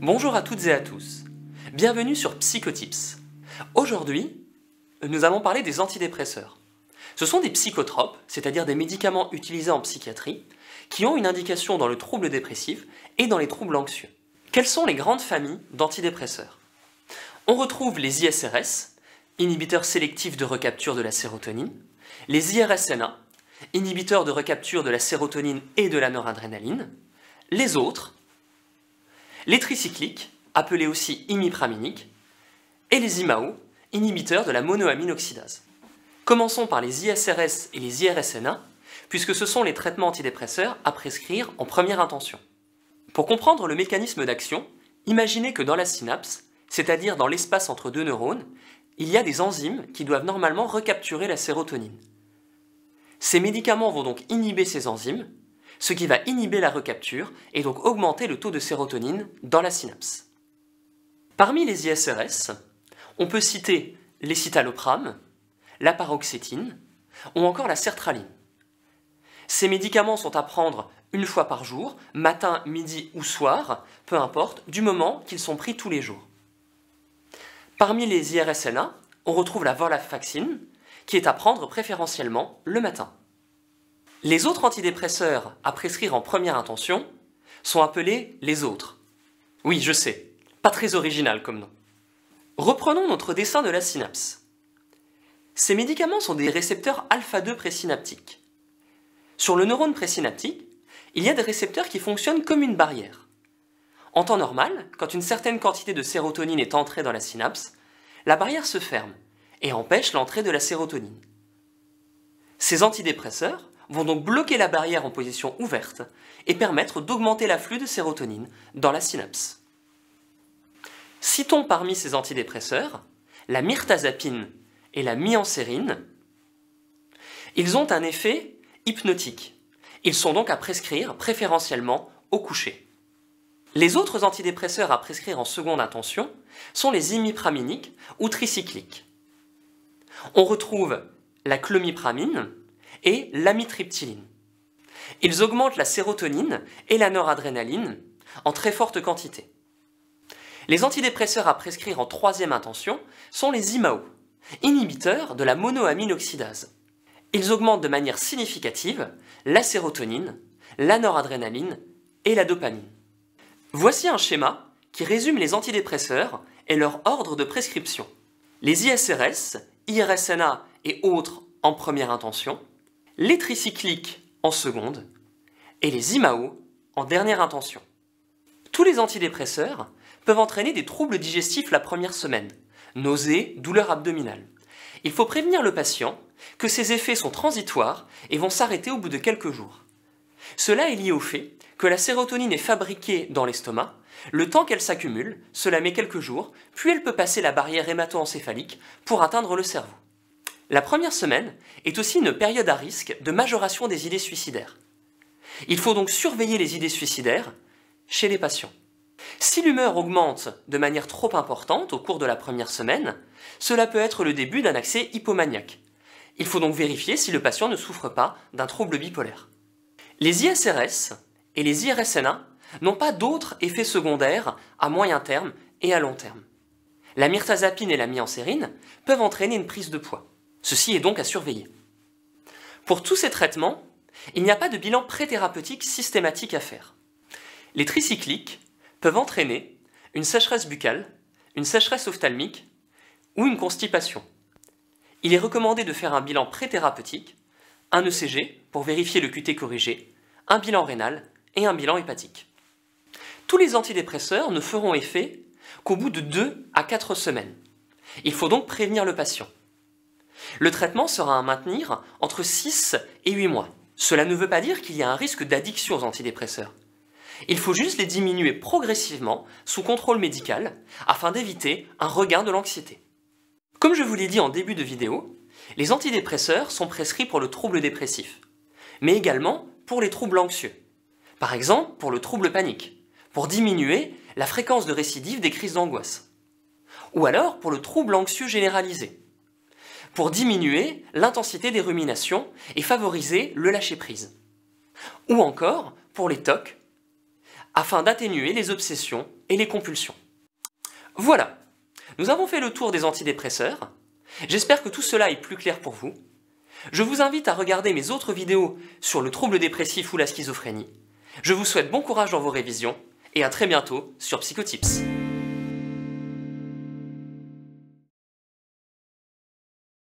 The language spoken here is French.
Bonjour à toutes et à tous. Bienvenue sur Psychotips. Aujourd'hui, nous allons parler des antidépresseurs. Ce sont des psychotropes, c'est-à-dire des médicaments utilisés en psychiatrie, qui ont une indication dans le trouble dépressif et dans les troubles anxieux. Quelles sont les grandes familles d'antidépresseurs On retrouve les ISRS, inhibiteurs sélectifs de recapture de la sérotonine, les IRSNA, inhibiteurs de recapture de la sérotonine et de la noradrénaline, les autres, les tricycliques, appelés aussi imipraminiques, et les IMAO, inhibiteurs de la monoamine oxydase. Commençons par les ISRS et les IRSNA, puisque ce sont les traitements antidépresseurs à prescrire en première intention. Pour comprendre le mécanisme d'action, imaginez que dans la synapse, c'est-à-dire dans l'espace entre deux neurones, il y a des enzymes qui doivent normalement recapturer la sérotonine. Ces médicaments vont donc inhiber ces enzymes, ce qui va inhiber la recapture et donc augmenter le taux de sérotonine dans la synapse. Parmi les ISRS, on peut citer les la paroxétine ou encore la sertraline. Ces médicaments sont à prendre une fois par jour, matin, midi ou soir, peu importe, du moment qu'ils sont pris tous les jours. Parmi les IRSNA, on retrouve la vorlafaxine, qui est à prendre préférentiellement le matin. Les autres antidépresseurs à prescrire en première intention sont appelés les autres. Oui, je sais, pas très original comme nom. Reprenons notre dessin de la synapse. Ces médicaments sont des récepteurs alpha-2 présynaptiques. Sur le neurone présynaptique, il y a des récepteurs qui fonctionnent comme une barrière. En temps normal, quand une certaine quantité de sérotonine est entrée dans la synapse, la barrière se ferme et empêche l'entrée de la sérotonine. Ces antidépresseurs vont donc bloquer la barrière en position ouverte et permettre d'augmenter l'afflux de sérotonine dans la synapse. Citons parmi ces antidépresseurs la myrtazapine et la myancérine. Ils ont un effet hypnotique. Ils sont donc à prescrire préférentiellement au coucher. Les autres antidépresseurs à prescrire en seconde intention sont les imipraminiques ou tricycliques. On retrouve la clomipramine et l'amitriptyline. Ils augmentent la sérotonine et la noradrénaline en très forte quantité. Les antidépresseurs à prescrire en troisième intention sont les IMAO, inhibiteurs de la monoamine oxydase. Ils augmentent de manière significative la sérotonine, la noradrénaline et la dopamine. Voici un schéma qui résume les antidépresseurs et leur ordre de prescription. Les ISRS, IRSNA et autres en première intention, les tricycliques en seconde et les IMAO en dernière intention. Tous les antidépresseurs peuvent entraîner des troubles digestifs la première semaine, nausées, douleurs abdominales. Il faut prévenir le patient que ces effets sont transitoires et vont s'arrêter au bout de quelques jours. Cela est lié au fait que la sérotonine est fabriquée dans l'estomac, le temps qu'elle s'accumule, cela met quelques jours, puis elle peut passer la barrière hémato-encéphalique pour atteindre le cerveau. La première semaine est aussi une période à risque de majoration des idées suicidaires. Il faut donc surveiller les idées suicidaires chez les patients. Si l'humeur augmente de manière trop importante au cours de la première semaine, cela peut être le début d'un accès hypomaniaque. Il faut donc vérifier si le patient ne souffre pas d'un trouble bipolaire. Les ISRS et les IRSNA n'ont pas d'autres effets secondaires à moyen terme et à long terme. La myrtazapine et la myansérine peuvent entraîner une prise de poids. Ceci est donc à surveiller. Pour tous ces traitements, il n'y a pas de bilan préthérapeutique systématique à faire. Les tricycliques peuvent entraîner une sécheresse buccale, une sécheresse ophtalmique ou une constipation. Il est recommandé de faire un bilan préthérapeutique, un ECG pour vérifier le QT corrigé, un bilan rénal et un bilan hépatique. Tous les antidépresseurs ne feront effet qu'au bout de 2 à 4 semaines. Il faut donc prévenir le patient. Le traitement sera à maintenir entre 6 et 8 mois. Cela ne veut pas dire qu'il y a un risque d'addiction aux antidépresseurs. Il faut juste les diminuer progressivement sous contrôle médical afin d'éviter un regain de l'anxiété. Comme je vous l'ai dit en début de vidéo, les antidépresseurs sont prescrits pour le trouble dépressif, mais également pour les troubles anxieux. Par exemple, pour le trouble panique, pour diminuer la fréquence de récidive des crises d'angoisse. Ou alors pour le trouble anxieux généralisé, pour diminuer l'intensité des ruminations et favoriser le lâcher-prise. Ou encore pour les TOC, afin d'atténuer les obsessions et les compulsions. Voilà, nous avons fait le tour des antidépresseurs. J'espère que tout cela est plus clair pour vous. Je vous invite à regarder mes autres vidéos sur le trouble dépressif ou la schizophrénie. Je vous souhaite bon courage dans vos révisions et à très bientôt sur Psychotips.